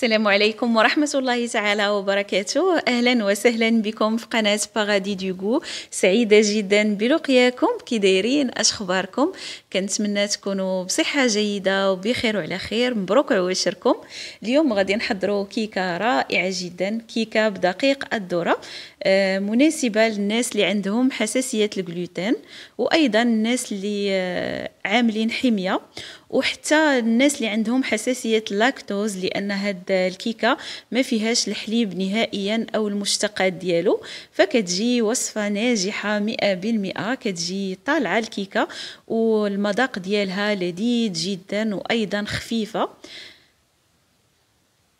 السلام عليكم ورحمة الله تعالى وبركاته أهلا وسهلا بكم في قناة باغادي ديغو سعيدة جدا بلقياكم كي دايرين أش أخباركم كنتمنى تكونوا بصحة جيدة وبخير وعلى خير مبروك عواشركم اليوم غادي نحضروا كيكة رائعة جدا كيكة بدقيق الذرة آه، مناسبة للناس اللي عندهم حساسية الجلوتين وأيضا الناس اللي آه، عاملين حمية وحتى الناس اللي عندهم حساسيه اللاكتوز لان هاد الكيكه ما فيهاش الحليب نهائيا او المشتقات ديالو فكتجي وصفه ناجحه 100% كتجي طالعه الكيكه والمذاق ديالها لذيذ جدا وايضا خفيفه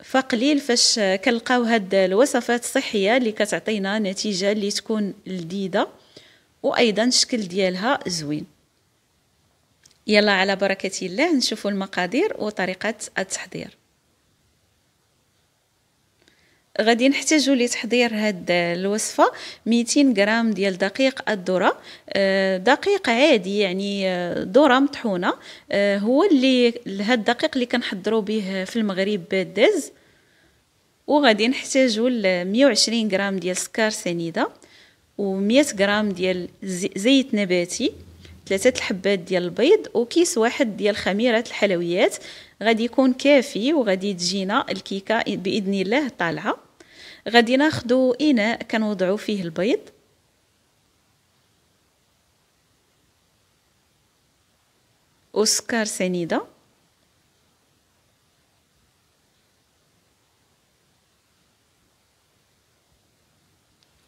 فقليل فاش كنلقاو هاد الوصفات الصحيه اللي كتعطينا نتيجه اللي تكون لذيذه وايضا الشكل ديالها زوين يلا على بركة الله نشوفوا المقادير وطريقة التحضير غادي نحتاجو لتحضير هاد الوصفه 200 غرام ديال دقيق الذره آه، دقيق عادي يعني آه، ذره مطحونه آه، هو اللي هاد الدقيق اللي كنحضرو به في المغرب داز وغادي نحتاجو ل 120 غرام ديال سكر سنيده و 100 غرام ديال زيت نباتي ثلاثة الحبات ديال البيض وكيس واحد ديال خميرة الحلويات غادي يكون كافي وغادي تجينا الكيكة بإذن الله طالعة غادي ناخدو إناء كنوضعو فيه البيض وسكر سنيده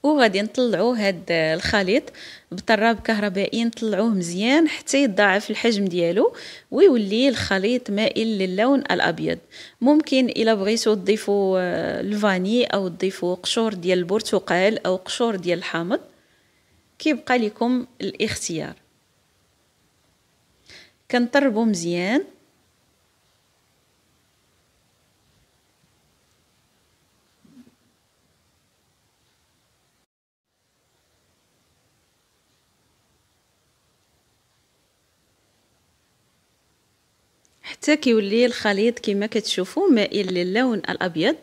وغادي نطلعوا هاد الخليط بطراب كهربائي نطلعوه مزيان حتى يتضاعف الحجم ديالو ويولي الخليط مائل للون الابيض ممكن الا بغيتو تضيفوا آه، الفاني او تضيفوا قشور ديال البرتقال او قشور ديال الحامض كيبقى لكم الاختيار كنطربو مزيان حتى كيولي الخليط كما كتشوفوا مائل للون الابيض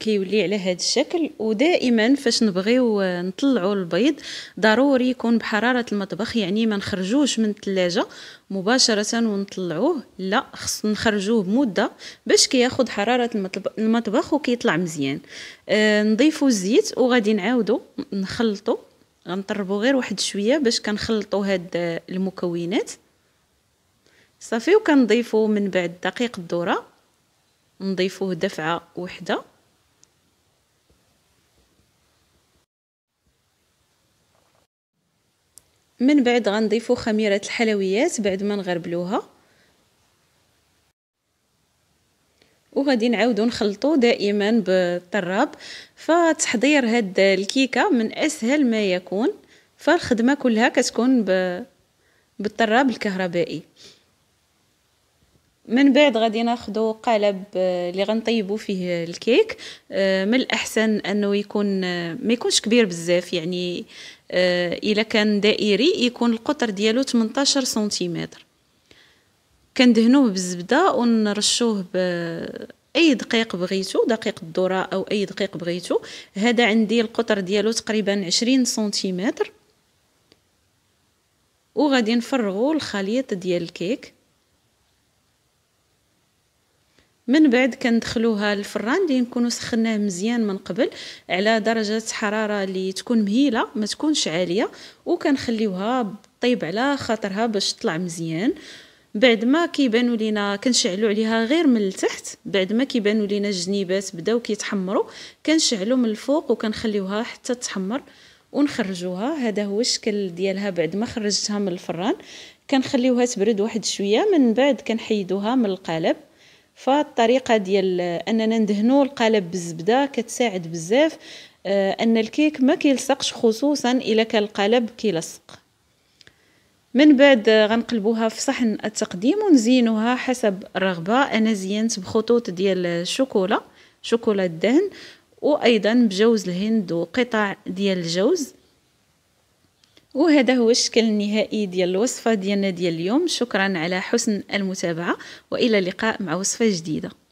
كيولي على هذا الشكل ودائما فاش نبغيو نطلعوا البيض ضروري يكون بحراره المطبخ يعني ما نخرجوش من الثلاجه مباشره ونطلعوه لا خص نخرجوه بمده باش كياخد حراره المطبخ وكيطلع مزيان آه نضيفوا الزيت وغادي نعاودو نخلطو غنطربو غير واحد شويه باش كنخلطو هاد المكونات صافي وكنضيفو من بعد دقيق الذره نضيفوه دفعه وحده من بعد غنضيفو خميره الحلويات بعد ما نغربلوها وغادي نعاودو نخلطو دائما بالطراب فتحضير هاد الكيكه من اسهل ما يكون فالخدمه كلها كتكون ب... بالطراب الكهربائي من بعد غادي ناخذ قالب اللي غنطيبوا فيه الكيك آه، من الاحسن انه يكون ما يكونش كبير بزاف يعني آه، الا كان دائري يكون القطر ديالو 18 سنتيمتر كندهنوه بالزبده ونرشوه ب اي دقيق بغيتو دقيق الذره او اي دقيق بغيتو هذا عندي القطر ديالو تقريبا 20 سنتيمتر وغادي نفرغو الخليط ديال الكيك من بعد كندخلوها الفران اللي نكونوا سخناه مزيان من قبل على درجه حراره اللي تكون مهيله ما تكونش عاليه وكنخليوها طيب على خاطرها باش تطلع مزيان بعد ما كيبانوا لينا كنشعلوا عليها غير من التحت بعد ما كيبانوا لينا الجنيبات بداو كيتحمروا كنشعلوا من الفوق وكنخليوها حتى تحمر ونخرجوها هذا هو الشكل ديالها بعد ما خرجتها من الفران كنخليوها تبرد واحد شويه من بعد كنحيدوها من القالب فالطريقه ديال اننا ندهنو القالب بالزبده كتساعد بزاف آه، ان الكيك ما كيلصقش خصوصا الا كان القالب كيلصق من بعد غنقلبوها في صحن التقديم ونزينوها حسب الرغبه انا زينت بخطوط ديال الشوكولا شوكولا الدهن وايضا بجوز الهند وقطع ديال الجوز وهذا هو الشكل النهائي ديال الوصفه ديالنا ديال اليوم شكرا على حسن المتابعه والى اللقاء مع وصفه جديده